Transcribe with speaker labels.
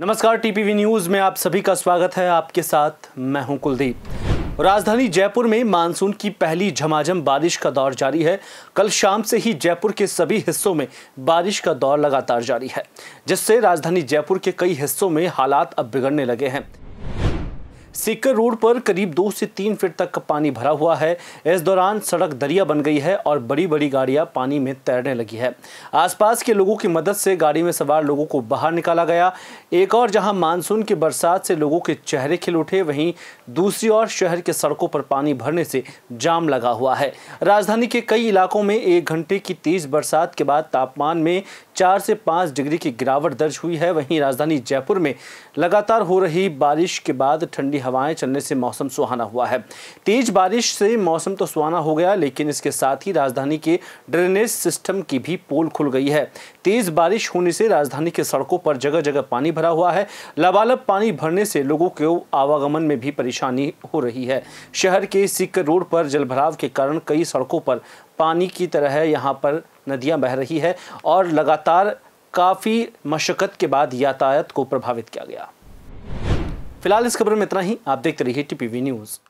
Speaker 1: नमस्कार TPV news में आप सभी का स्वागत है आपके साथ मैं हूं कुलदीप राजधानी जयपुर में मानसून की पहली झमाझम बारिश का दौर जारी है कल शाम से ही जयपुर के सभी हिस्सों में बारिश का दौर लगातार जारी है जिससे राजधानी जयपुर के कई हिस्सों में हालात अब बिगड़ने लगे हैं सीकर रोड पर करीब दो से तीन फीट तक पानी भरा हुआ है इस दौरान सड़क दरिया बन गई है और बड़ी बड़ी गाड़ियां पानी में तैरने लगी है आसपास के लोगों की मदद से गाड़ी में सवार लोगों को बाहर निकाला गया एक और जहां मानसून की बरसात से लोगों के चेहरे खिल उठे वहीं दूसरी ओर शहर के सड़कों पर पानी भरने से जाम लगा हुआ है राजधानी के कई इलाकों में एक घंटे की तेज बरसात के बाद तापमान में चार से पाँच डिग्री की गिरावट दर्ज हुई है वहीं राजधानी जयपुर में लगातार हो रही बारिश के बाद ठंडी हवाएं चलने से मौसम सुहाना हुआ है तेज बारिश से मौसम तो सुहाना हो गया लेकिन इसके साथ ही राजधानी के ड्रेनेज सिस्टम की भी पोल खुल गई है तेज बारिश होने से राजधानी के सड़कों पर जगह जगह पानी भरा हुआ है लबालब पानी भरने से लोगों के आवागमन में भी परेशानी हो रही है शहर के सिक्क रोड पर जलभराव के कारण कई सड़कों पर पानी की तरह यहाँ पर नदियाँ बह रही है और लगातार काफ़ी मशक्क़त के बाद यातायात को प्रभावित किया गया फिलहाल इस खबर में इतना ही आप देखते रहिए टीपीवी न्यूज़